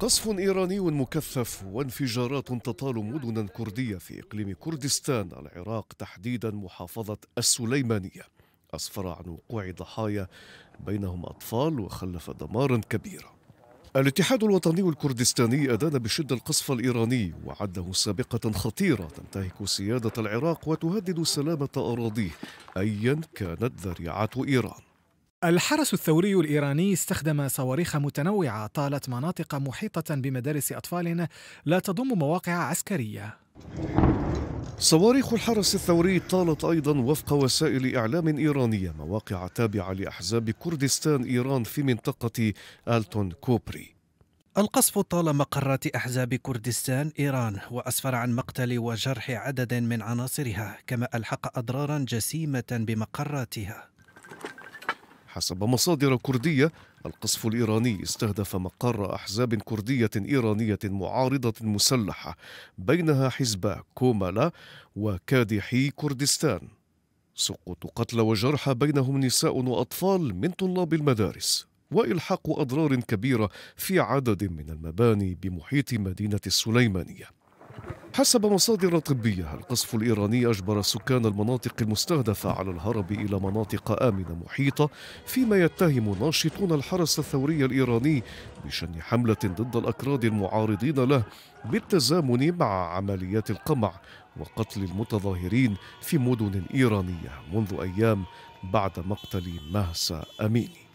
قصف إيراني مكثف وانفجارات تطال مدنا كردية في إقليم كردستان العراق تحديدا محافظة السليمانية أسفر عن وقوع ضحايا بينهم أطفال وخلف دمارا كبيرا الاتحاد الوطني الكردستاني أدان بشدة القصف الإيراني وعده سابقة خطيرة تنتهك سيادة العراق وتهدد سلامة أراضيه أيا كانت ذريعة إيران الحرس الثوري الإيراني استخدم صواريخ متنوعة طالت مناطق محيطة بمدارس أطفال لا تضم مواقع عسكرية صواريخ الحرس الثوري طالت أيضا وفق وسائل إعلام إيرانية مواقع تابعة لأحزاب كردستان إيران في منطقة ألتون كوبري القصف طال مقرات احزاب كردستان ايران واسفر عن مقتل وجرح عدد من عناصرها كما الحق اضرارا جسيمه بمقراتها حسب مصادر كردية القصف الإيراني استهدف مقر أحزاب كردية إيرانية معارضة مسلحة بينها حزب كومالا وكادحي كردستان سقوط قتلى وجرحى بينهم نساء وأطفال من طلاب المدارس والحاق اضرار كبيره في عدد من المباني بمحيط مدينه السليمانيه حسب مصادر طبية القصف الإيراني أجبر سكان المناطق المستهدفة على الهرب إلى مناطق آمنة محيطة فيما يتهم ناشطون الحرس الثوري الإيراني بشن حملة ضد الأكراد المعارضين له بالتزامن مع عمليات القمع وقتل المتظاهرين في مدن إيرانية منذ أيام بعد مقتل مهسا أميني